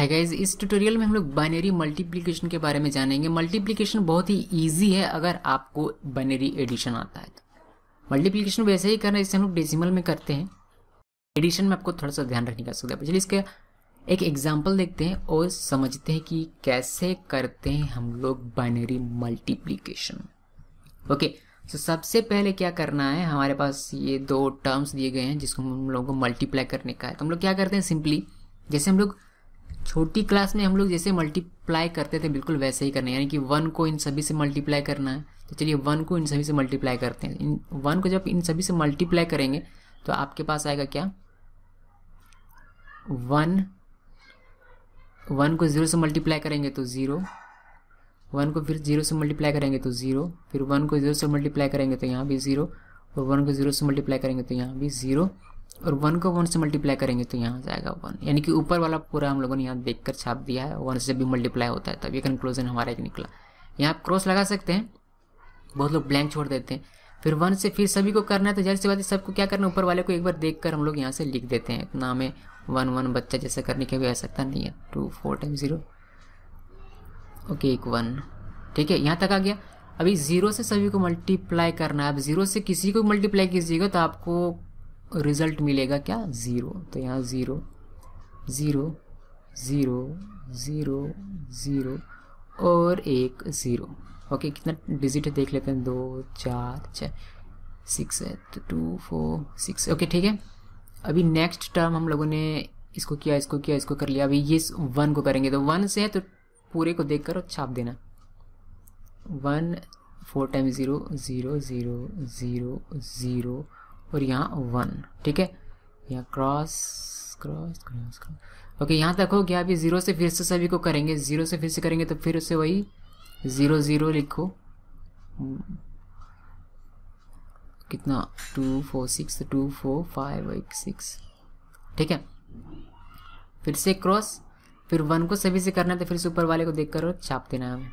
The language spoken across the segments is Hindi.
हाय गाइज इस ट्यूटोरियल में हम लोग बाइनरी मल्टीप्लिकेशन के बारे में जानेंगे मल्टीप्लिकेशन बहुत ही इजी है अगर आपको बाइनरी एडिशन आता है तो मल्टीप्लिकेशन वैसे ही करना जैसे हम लोग डेसिमल में करते हैं एडिशन में आपको थोड़ा सा ध्यान रखने का सुविधा चलिए इसके एक एग्जाम्पल देखते हैं और समझते हैं कि कैसे करते हैं हम लोग बाइनरी मल्टीप्लीकेशन ओके तो सबसे पहले क्या करना है हमारे पास ये दो टर्म्स दिए गए हैं जिसको हम लोगों को मल्टीप्लाई करने का है तो हम लोग क्या करते हैं सिंपली जैसे हम लोग छोटी क्लास में हम लोग जैसे मल्टीप्लाई करते थे बिल्कुल वैसे ही करना यानी कि वन को इन सभी से मल्टीप्लाई करना है तो चलिए वन को इन सभी से मल्टीप्लाई करते हैं इन वन को जब इन सभी से मल्टीप्लाई करेंगे तो आपके पास आएगा क्या वन वन को ज़ीरो से मल्टीप्लाई करेंगे तो ज़ीरो वन को फिर ज़ीरो से मल्टीप्लाई करेंगे तो ज़ीरो फिर वन को ज़ीरो से मल्टीप्लाई करेंगे तो यहाँ भी ज़ीरो और वन को ज़ीरो से मल्टीप्लाई करेंगे तो यहाँ भी ज़ीरो और वन को वन से मल्टीप्लाई करेंगे तो यहाँ जाएगा वन यानी कि ऊपर वाला पूरा हम लोगों ने यहाँ देख कर छाप दिया है वन से भी मल्टीप्लाई होता है तब ये कंक्लूजन हमारा एक निकला यहाँ आप क्रॉस लगा सकते हैं बहुत लोग ब्लैंक छोड़ देते हैं फिर वन से फिर सभी को करना है तो जैसे बात है सबको क्या करना ऊपर वाले को एक बार देख कर हम लोग यहाँ से लिख देते हैं इतना हमें वन वन बच्चा जैसा करने की भी आवश्यकता नहीं है two four time zero okay एक वन ठीक है यहाँ तक आ गया अभी ज़ीरो से सभी को मल्टीप्लाई करना है अब ज़ीरो से किसी को मल्टीप्लाई कीजिएगा तो आपको रिज़ल्ट मिलेगा क्या ज़ीरो तो यहाँ zero zero zero zero zero और एक ज़ीरो ओके कितना डिजिट है देख लेते हैं दो चार छः सिक्स है तो टू फोर सिक्स ओके ठीक है अभी नेक्स्ट टर्म हम लोगों ने इसको किया इसको किया इसको कर लिया अभी ये वन को करेंगे तो वन से है तो पूरे को देख कर छाप देना one four time zero zero zero zero zero और यहाँ वन ठीक है यहाँ cross cross cross cross okay यहाँ तक हो गया अभी ज़ीरो से फिर से सभी को करेंगे ज़ीरो से फिर से करेंगे तो फिर उसे वही ज़ीरो ज़ीरो लिखो कितना two four six two four five eight six ठीक है फिर से क्रॉस फिर वन को सभी से करना है तो फिर से ऊपर वाले को देख कर छाप देना है हमें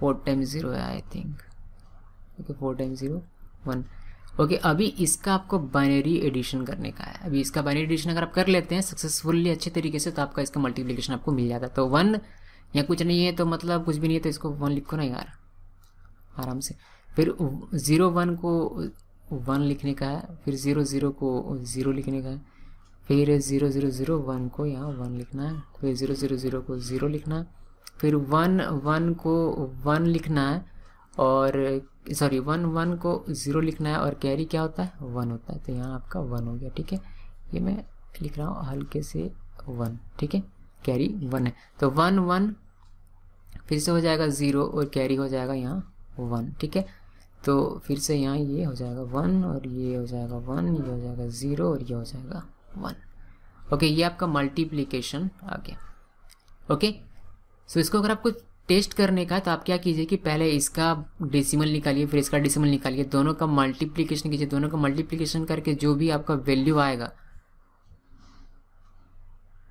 फोर टाइम ज़ीरो है I think okay four time zero one okay okay, अभी इसका आपको बाइनरी एडिशन करने का है अभी इसका बाइनरी एडिशन अगर आप कर लेते हैं सक्सेसफुली अच्छे तरीके से तो आपका इसका मल्टीप्लीकेशन आपको मिल जाता तो वन या कुछ नहीं है तो मतलब कुछ भी नहीं है तो इसको वन लिखो ना यार आराम से फिर ज़ीरो वन को वन लिखने का है फिर ज़ीरो ज़ीरो को ज़ीरो लिखने का है फिर ज़ीरो ज़ीरो ज़ीरो वन को यहाँ वन लिखना है फिर ज़ीरो ज़ीरो ज़ीरो को ज़ीरो लिखना है फिर वन वन को वन लिखना है और सॉरी वन वन को ज़ीरो लिखना है और कैरी क्या होता है वन होता है तो यहाँ आपका वन हो गया ठीक है ये मैं लिख रहा हूँ हल्के से वन ठीक है कैरी वन है तो वन वन फिर से हो जाएगा ज़ीरो और कैरी हो जाएगा यहाँ वन ठीक है तो फिर से यहाँ ये हो जाएगा वन और ये हो जाएगा वन ये हो जाएगा ज़ीरो और ये हो जाएगा वन ओके ये आपका मल्टीप्लीकेशन आ गया ओके सो इसको अगर आपको टेस्ट करने का तो आप क्या कीजिए कि पहले इसका डेसिमल निकालिए फिर इसका डेसिमल निकालिए दोनों का मल्टीप्लीकेशन कीजिए दोनों का मल्टीप्लीकेशन करके जो भी आपका वैल्यू आएगा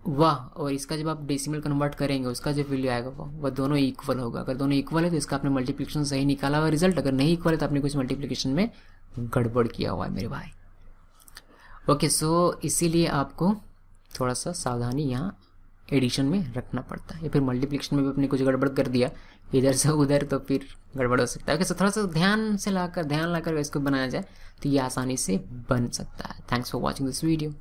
वह और इसका जब आप डेसिमल कन्वर्ट करेंगे उसका जो वैल्यू आएगा वह वह दोनों इक्वल होगा अगर दोनों इक्वल है तो इसका आपने मल्टीप्लीकेशन सही निकाला हुआ रिजल्ट अगर नहीं इक्वल है तो आपने कुछ मल्टीप्लीकेशन में गड़बड़ किया हुआ है मेरे भाई ओके सो इसीलिए आपको थोड़ा सा सावधानी यहाँ एडिशन में रखना पड़ता है या फिर मल्टीप्लिकेशन में भी अपने कुछ गड़बड़ कर दिया इधर से उधर तो फिर गड़बड़ हो सकता है ओके सो थोड़ा सा ध्यान से लाकर ध्यान लाकर इसको बनाया जाए तो ये आसानी से बन सकता है thanks for watching this video